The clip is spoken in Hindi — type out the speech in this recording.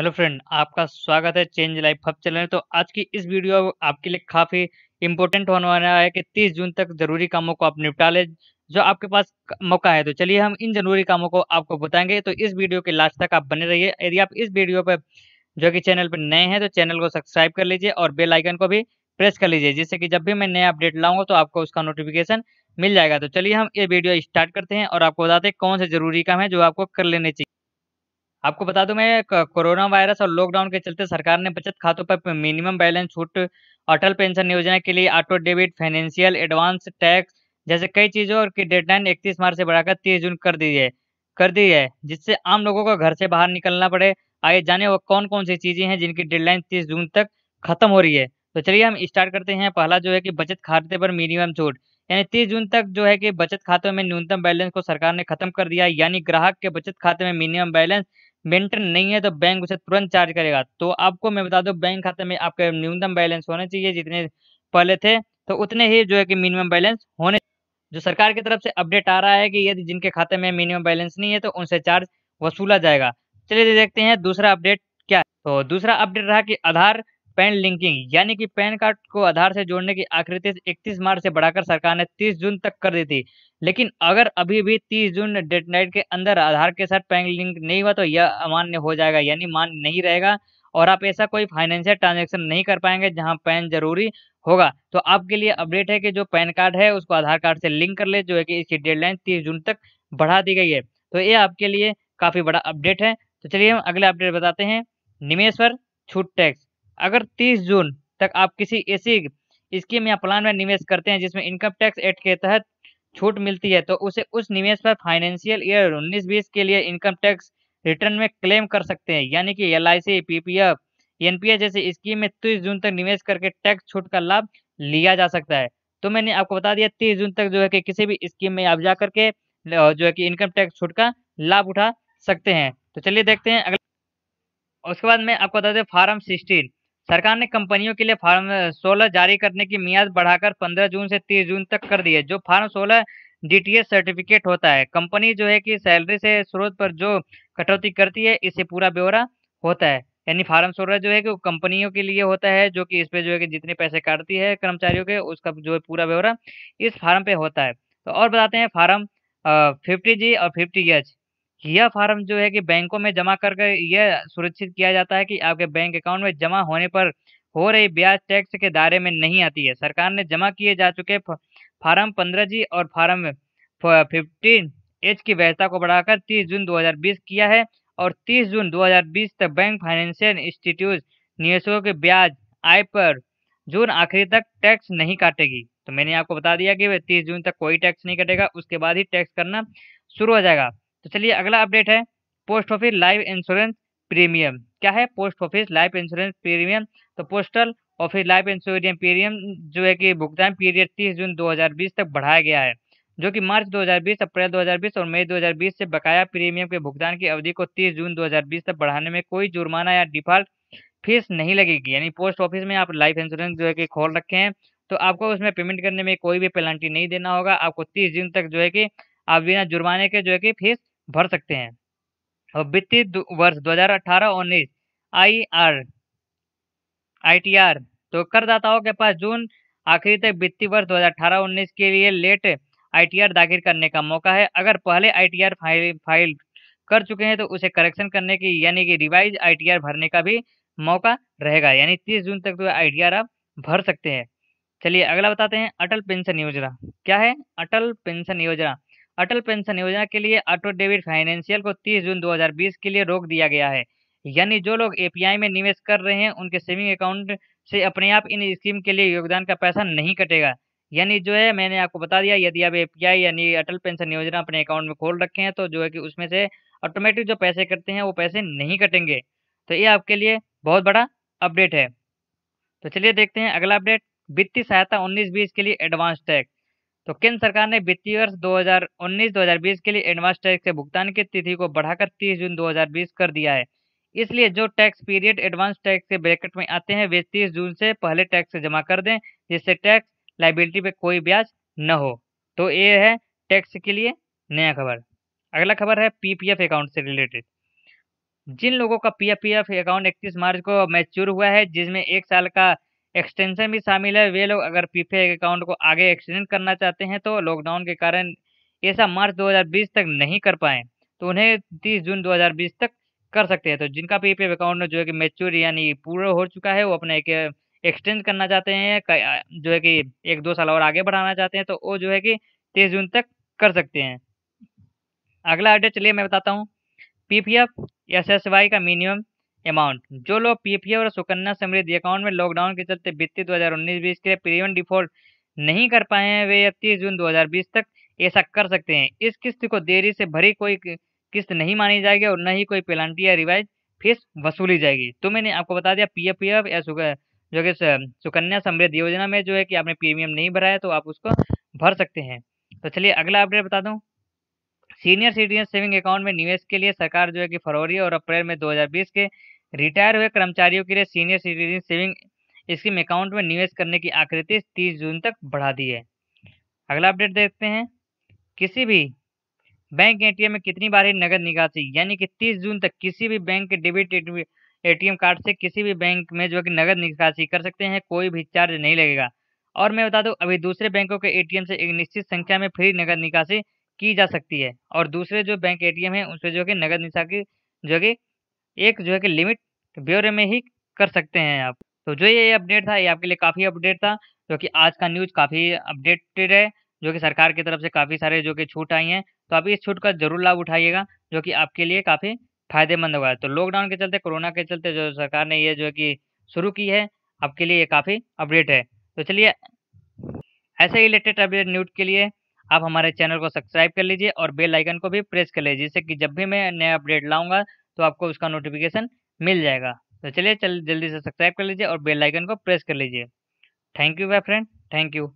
हेलो फ्रेंड आपका स्वागत है चेंज लाइफ हब चैनल तो आज की इस वीडियो आपके लिए काफ़ी इंपॉर्टेंट होने वाला है कि 30 जून तक ज़रूरी कामों को आप निपटा लें जो आपके पास मौका है तो चलिए हम इन ज़रूरी कामों को आपको बताएंगे तो इस वीडियो के लास्ट तक आप बने रहिए यदि आप इस वीडियो पर जो कि चैनल पर नए हैं तो चैनल को सब्सक्राइब कर लीजिए और बेल आइकन को भी प्रेस कर लीजिए जिससे कि जब भी मैं नया अपडेट लाऊंगा तो आपको उसका नोटिफिकेशन मिल जाएगा तो चलिए हम ये वीडियो स्टार्ट करते हैं और आपको बताते हैं कौन से ज़रूरी काम है जो आपको कर लेने चाहिए आपको बता दूं मैं कोरोना वायरस और लॉकडाउन के चलते सरकार ने बचत खातों पर मिनिमम बैलेंस छूट अटल पेंशन योजना के लिए auto debit financial advance tax जैसे कई चीज़ों की डेडलाइन इकतीस मार्च से बढ़ाकर तीस जून कर दी है कर दी है जिससे आम लोगों को घर से बाहर निकलना पड़े आइए जाने वो कौन कौन सी चीज़ें हैं जिनकी डेडलाइन तीस जून तक खत्म हो रही है तो चलिए हम स्टार्ट करते हैं पहला जो है कि बचत खाते पर मिनिमम छूट यानी तीस जून तक जो है कि बचत खातों में न्यूनतम बैलेंस को सरकार ने खत्म कर दिया यानी ग्राहक के बचत खाते में मिनिमम बैलेंस मेंटेन नहीं है तो बैंक उसे तुरंत चार्ज करेगा तो आपको मैं बता दूं बैंक खाते में आपका न्यूनतम बैलेंस होना चाहिए जितने पहले थे तो उतने ही जो है कि मिनिमम बैलेंस होने जो सरकार की तरफ से अपडेट आ रहा है कि यदि जिनके खाते में मिनिमम बैलेंस नहीं है तो उनसे चार्ज वसूला जाएगा चलिए देखते हैं दूसरा अपडेट क्या है तो दूसरा अपडेट रहा कि आधार पैन लिंकिंग यानी कि पैन कार्ड को आधार से जोड़ने की आकृति इकतीस मार्च से बढ़ाकर सरकार ने तीस जून तक कर दी थी लेकिन अगर अभी भी तीस जून डेट नाइट के अंदर आधार के साथ पैन लिंक नहीं हुआ तो यह अमान्य हो जाएगा यानी मान नहीं रहेगा और आप ऐसा कोई फाइनेंशियल ट्रांजेक्शन नहीं कर पाएंगे जहां पैन जरूरी होगा तो आपके लिए अपडेट है कि जो पैन कार्ड है उसको आधार कार्ड से लिंक कर ले जो है कि इसकी डेडलाइन तीस जून तक बढ़ा दी गई है तो ये आपके लिए काफ़ी बड़ा अपडेट है तो चलिए हम अगले अपडेट बताते हैं निमेश पर छूट टैक्स अगर तीस जून तक आप किसी ऐसी स्कीम या प्लान में निवेश करते हैं जिसमें इनकम टैक्स एक्ट के तहत छूट मिलती है तो उसे उस निवेश पर फाइनेंशियल ईयर उन्नीस बीस के लिए इनकम टैक्स रिटर्न में क्लेम कर सकते हैं यानी कि L I C P P जैसी स्कीम में तीस जून तक निवेश करके टैक्स छूट का लाभ लिया जा सकता है तो मैंने आपको बता दिया तीस जून तक जो है कि किसी भी स्कीम में आप जा करके जो है कि इनकम टैक्स छूट का लाभ उठा सकते हैं तो चलिए देखते हैं अगला उसके बाद मैं आपको बता दें फार्म सिक्सटीन सरकार ने कंपनियों के लिए फार्म 16 जारी करने की मियाद बढ़ाकर 15 जून से 30 जून तक कर दी है जो फार्म 16 डीटीएस सर्टिफिकेट होता है कंपनी जो है कि सैलरी से स्रोत पर जो कटौती करती है इसे पूरा ब्यौरा होता है यानी फार्म सोलह जो है कि कंपनियों के लिए होता है जो कि इस पे जो है कि जितने पैसे काटती है कर्मचारियों के उसका जो है पूरा ब्यौरा इस फार्म पे होता है तो और बताते हैं फार्म फिफ्टी जी और फिफ्टी एच यह फार्म जो है कि बैंकों में जमा करके यह सुरक्षित किया जाता है कि आपके बैंक अकाउंट में जमा होने पर हो रही ब्याज टैक्स के दायरे में नहीं आती है सरकार ने जमा किए जा चुके फार्म पंद्रह जी और फार्म फिफ्टीन एच की व्यवस्था को बढ़ाकर 30 जून 2020 किया है और 30 जून 2020 तक बैंक फाइनेंशियल इंस्टीट्यूट निवेशकों के ब्याज आय पर जून आखिरी तक टैक्स नहीं काटेगी तो मैंने आपको बता दिया कि वह 30 जून तक कोई टैक्स नहीं कटेगा उसके बाद ही टैक्स करना शुरू हो जाएगा तो चलिए अगला अपडेट है post office life insurance premium क्या है post office life insurance premium तो postal office life insurance premium जो है कि भुगतान पीरियड 30 जून 2020 तक बढ़ाया गया है जो कि मार्च 2020, अप्रैल 2020 और मई 2020 से बकाया प्रीमियम के भुगतान की अवधि को 30 जून 2020 तक बढ़ाने में कोई जुर्माना या डिफॉल्ट फीस नहीं लगेगी यानी पोस्ट ऑफिस में आप लाइफ इंश्योरेंस जो है कि खोल रखे हैं तो आपको उसमें पेमेंट करने में कोई भी पेनल्टी नहीं देना होगा आपको तीस जून तक जो है कि आप बिना जुर्माने के जो है कि फीस भर सकते हैं और वित्तीय वर्ष 2018 उन्नीस I R I T R तो करदाताओं के पास जून आखिरी तक वित्तीय वर्ष 2018-19 के लिए लेट आईटीआर दाखिल करने का मौका है अगर पहले आईटीआर फाइल फाइल कर चुके हैं तो उसे करेक्शन करने की यानी कि रिवाइज आईटीआर भरने का भी मौका रहेगा यानी तीस जून तक तो आईटीआर आप भर सकते हैं चलिए अगला बताते हैं अटल पेंशन योजना क्या है अटल पेंशन योजना अटल पेंशन योजना के लिए ऑटो डेबिट फाइनेंशियल को 30 जून 2020 के लिए रोक दिया गया है यानी जो लोग एपीआई में निवेश कर रहे हैं उनके सेविंग अकाउंट से अपने आप इन स्कीम के लिए योगदान का पैसा नहीं कटेगा यानी जो है मैंने आपको बता दिया यदि आप एपीआई यानी अटल पेंशन योजना अपने अकाउंट में खोल रखे हैं तो जो है कि उसमें से ऑटोमेटिक जो पैसे कटते हैं वो पैसे नहीं कटेंगे तो ये आपके लिए बहुत बड़ा अपडेट है तो चलिए देखते हैं अगला अपडेट वित्तीय सहायता उन्नीस बीस के लिए एडवांस टैक्स तो केंद्र सरकार ने वित्तीय वर्ष 2019-2020 के लिए एडवांस टैक्स के भुगतान की तिथि को बढ़ाकर 30 जून 2020 कर दिया है इसलिए जो टैक्स पीरियड एडवांस टैक्स के ब्रैकेट में आते हैं वे 30 जून से पहले टैक्स जमा कर दें जिससे टैक्स लाइबिलिटी पे कोई ब्याज न हो तो ये है टैक्स के लिए नया खबर अगला खबर है पीपीएफ अकाउंट से रिलेटेड जिन लोगों का पीएफपीएफ अकाउंट 31 मार्च को मैच्योर हुआ है जिसमें एक साल का एक्सटेंशन भी शामिल है वे लोग अगर पीपीआई अकाउंट को आगे एक्सटेंड करना चाहते हैं तो लॉकडाउन के कारण ऐसा मार्च 2020 तक नहीं कर पाए तो उन्हें 30 जून 2020 तक कर सकते हैं तो जिनका पीपीएफ अकाउंट जो है कि मेच्योर यानी पूरा हो चुका है वो अपना एक एक्सटेंड करना चाहते हैं जो है कि एक दो साल और आगे बढ़ाना चाहते हैं तो वो जो है कि तीस जून तक कर सकते हैं अगला अपडेट चलिए मैं बताता हूँ P P F S S Y का मिनिमम अमाउंट जो लोग पीपीएफ और सुकन्या समृद्धि अकाउंट में लॉकडाउन के चलते वित्तीय 2019 बीस के लिए प्रीमियम डिफॉल्ट नहीं कर पाए हैं वे इकतीस जून 2020 तक ऐसा कर सकते हैं इस किस्त को देरी से भरी कोई किस्त नहीं मानी जाएगी और न ही कोई पेनल्टी या रिवाइज फीस वसूली जाएगी तो मैंने आपको बता दिया पी एफ या जो कि सुकन्या समृद्धि योजना में जो है कि आपने प्रीमियम नहीं भराया तो आप उसको भर सकते हैं तो चलिए अगला अपडेट बता दूं सीनियर सिटीजन सेविंग अकाउंट में निवेश के लिए सरकार जो है कि फरवरी और अप्रैल में 2020 के रिटायर हुए कर्मचारियों के लिए senior citizen saving scheme account में निवेश करने की आकृति तीस जून तक बढ़ा दी है अगला अपडेट देखते हैं किसी भी बैंक एटीएम में कितनी बार ही नगद निकासी यानी कि 30 जून तक किसी भी बैंक के डेबिट एटीएम कार्ड से किसी भी बैंक में जो कि नगद निकासी कर सकते हैं कोई भी चार्ज नहीं लगेगा और मैं बता दूं अभी दूसरे बैंकों के एटीएम से एक निश्चित संख्या में फ्री नगद निकासी की जा सकती है और दूसरे जो बैंक एटीएम है उसमें जो कि नगद निकासी जो कि एक जो है कि लिमिट ब्यौरे में ही कर सकते हैं आप तो जो ये अपडेट था ये आपके लिए काफ़ी अपडेट था जो कि आज का न्यूज़ काफ़ी अपडेटेड है जो कि सरकार की तरफ से काफ़ी सारे जो कि छूट आई हैं तो आप इस छूट का जरूर लाभ उठाइएगा जो कि आपके लिए काफ़ी फायदेमंद होगा तो लॉकडाउन के चलते कोरोना के चलते जो सरकार ने ये जो है कि शुरू की है आपके लिए ये काफ़ी अपडेट है तो चलिए ऐसे ही लेटेस्ट अपडेट न्यूज के लिए आप हमारे चैनल को सब्सक्राइब कर लीजिए और बेल आइकन को भी प्रेस कर लीजिए जिससे कि जब भी मैं नया अपडेट लाऊंगा तो आपको उसका नोटिफिकेशन मिल जाएगा तो चलिए चल जल्दी से सब्सक्राइब कर लीजिए और बेल आइकन को प्रेस कर लीजिए thank you my friend thank you